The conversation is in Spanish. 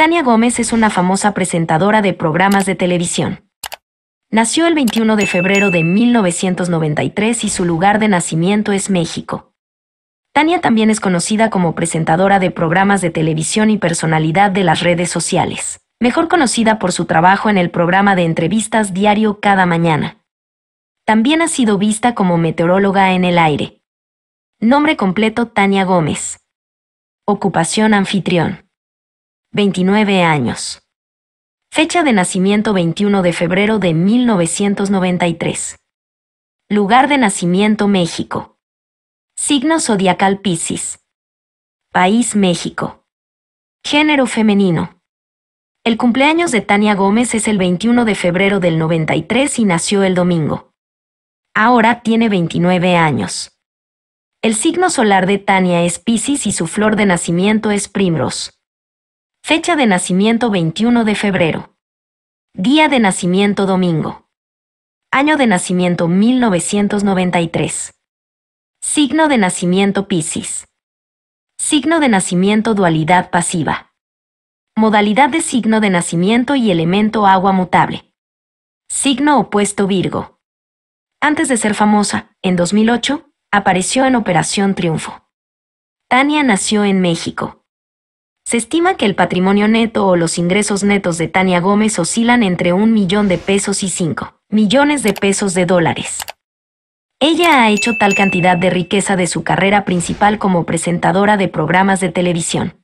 Tania Gómez es una famosa presentadora de programas de televisión. Nació el 21 de febrero de 1993 y su lugar de nacimiento es México. Tania también es conocida como presentadora de programas de televisión y personalidad de las redes sociales, mejor conocida por su trabajo en el programa de entrevistas diario cada mañana. También ha sido vista como meteoróloga en el aire. Nombre completo Tania Gómez. Ocupación anfitrión. 29 años. Fecha de nacimiento 21 de febrero de 1993. Lugar de nacimiento México. Signo zodiacal Piscis. País México. Género femenino. El cumpleaños de Tania Gómez es el 21 de febrero del 93 y nació el domingo. Ahora tiene 29 años. El signo solar de Tania es Piscis y su flor de nacimiento es Primrose. Fecha de nacimiento 21 de febrero. Día de nacimiento domingo. Año de nacimiento 1993. Signo de nacimiento Piscis. Signo de nacimiento dualidad pasiva. Modalidad de signo de nacimiento y elemento agua mutable. Signo opuesto Virgo. Antes de ser famosa, en 2008, apareció en Operación Triunfo. Tania nació en México. Se estima que el patrimonio neto o los ingresos netos de Tania Gómez oscilan entre un millón de pesos y cinco millones de pesos de dólares. Ella ha hecho tal cantidad de riqueza de su carrera principal como presentadora de programas de televisión,